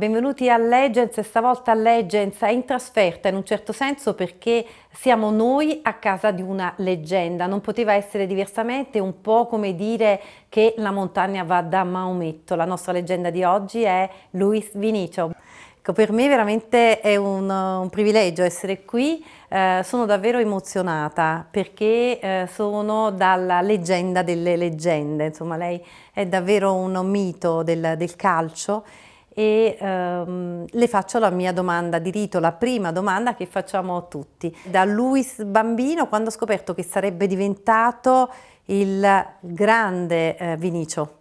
benvenuti a Legends e stavolta Legends è in trasferta in un certo senso perché siamo noi a casa di una leggenda, non poteva essere diversamente, un po' come dire che la montagna va da Maometto. La nostra leggenda di oggi è Luis Vinicio. Ecco, per me veramente è un, un privilegio essere qui, eh, sono davvero emozionata perché eh, sono dalla leggenda delle leggende, insomma lei è davvero un mito del, del calcio e ehm, le faccio la mia domanda di rito, la prima domanda che facciamo tutti. Da Luis bambino, quando ho scoperto che sarebbe diventato il grande eh, Vinicio?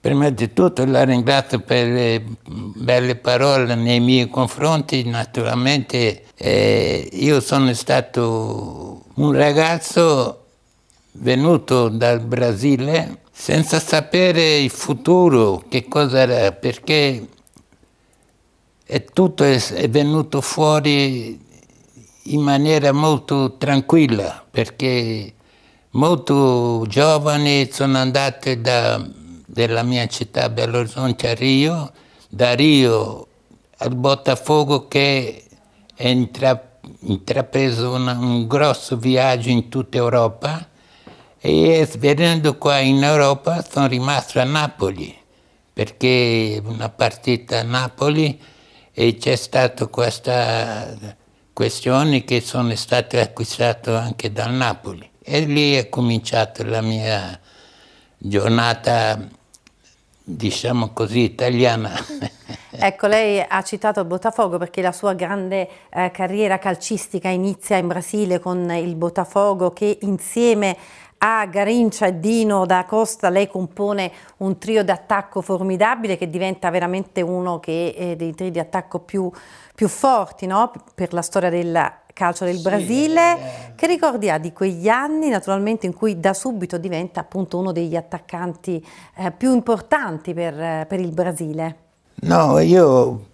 Prima di tutto la ringrazio per le belle parole nei miei confronti, naturalmente eh, io sono stato un ragazzo venuto dal Brasile senza sapere il futuro, che cosa era, perché è tutto è venuto fuori in maniera molto tranquilla, perché molti giovani sono andati da, dalla mia città Belo Horizonte a Rio, da Rio al Botafogo che è intrapreso un grosso viaggio in tutta Europa e venendo qua in Europa sono rimasto a Napoli, perché una partita a Napoli e c'è stata questa questione che sono stato acquistato anche dal Napoli. E lì è cominciata la mia giornata, diciamo così, italiana. Ecco, lei ha citato il Botafogo perché la sua grande eh, carriera calcistica inizia in Brasile con il Botafogo che insieme a Garincia e Dino da Costa lei compone un trio d'attacco formidabile che diventa veramente uno eh, dei trio di attacco più, più forti no? per la storia del calcio del sì, Brasile. Eh. Che ricordi ha di quegli anni naturalmente in cui da subito diventa appunto uno degli attaccanti eh, più importanti per, per il Brasile? No, io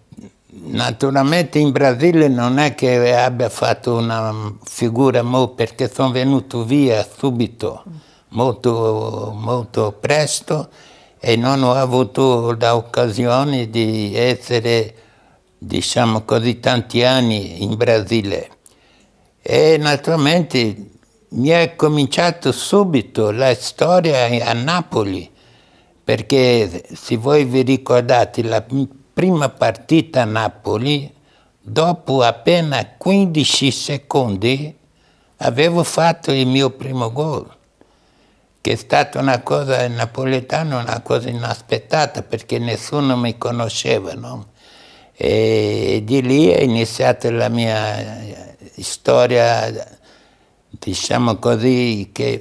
Naturalmente in Brasile non è che abbia fatto una figura perché sono venuto via subito, molto, molto presto e non ho avuto l'occasione di essere, diciamo così, tanti anni in Brasile. E naturalmente mi è cominciato subito la storia a Napoli, perché se voi vi ricordate la prima partita a Napoli, dopo appena 15 secondi, avevo fatto il mio primo gol, che è stata una cosa napoletana, una cosa inaspettata, perché nessuno mi conosceva. No? E di lì è iniziata la mia eh, storia, diciamo così, che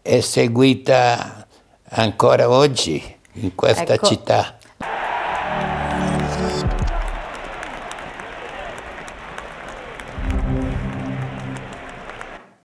è seguita ancora oggi in questa ecco. città. Podcast.